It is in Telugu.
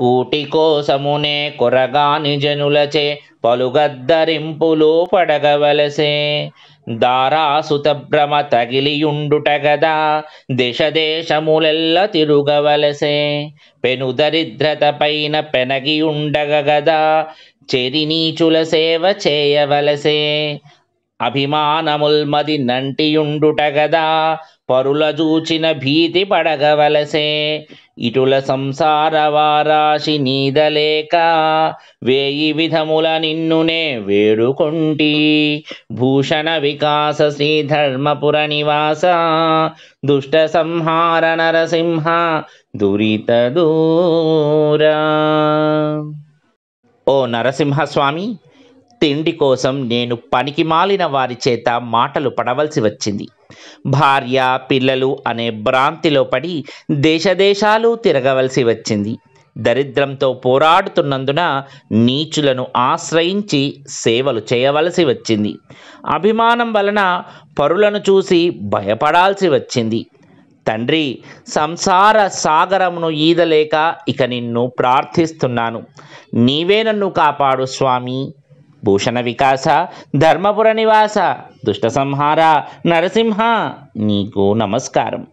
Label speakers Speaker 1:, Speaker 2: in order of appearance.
Speaker 1: కూటి కోసమునే కొరగాని జనులచే పలుగద్దరింపులు పడగవలసే సుతభ్రమ తగిలియుండుట గదా దిశ దేశములెల్ల తిరుగవలసే దరిద్రత పైన పెనగియుండగ గదా చెరినీచుల సేవ చేయవలసే అభిమానముల్మది నంటియుండుట పరుల చూచిన భీతి పడగవలసే ఇటుల సంసార వారాశి నీదలేక వేయి విధముల నిన్నునే వేడుకొంటి భూషణ వికాస శ్రీ ధర్మపుర నివాస దుష్ట సంహార నరసింహ దురిత దూరా ఓ నరసింహస్వామి తిండి కోసం నేను పనికిమాలిన వారి చేత మాటలు పడవలసి వచ్చింది భార్య పిల్లలు అనే భ్రాంతిలో పడి దేశదేశాలు తిరగవలసి వచ్చింది దరిద్రంతో పోరాడుతున్నందున నీచులను ఆశ్రయించి సేవలు చేయవలసి వచ్చింది అభిమానం వలన పరులను చూసి భయపడాల్సి వచ్చింది తండ్రి సంసార సాగరమును ఈదలేక ఇక నిన్ను ప్రార్థిస్తున్నాను నీవే నన్ను కాపాడు స్వామి భూషణ వికాస ధర్మపుర నివాస దుష్ట సంహార నరసింహ నీకు నమస్కారం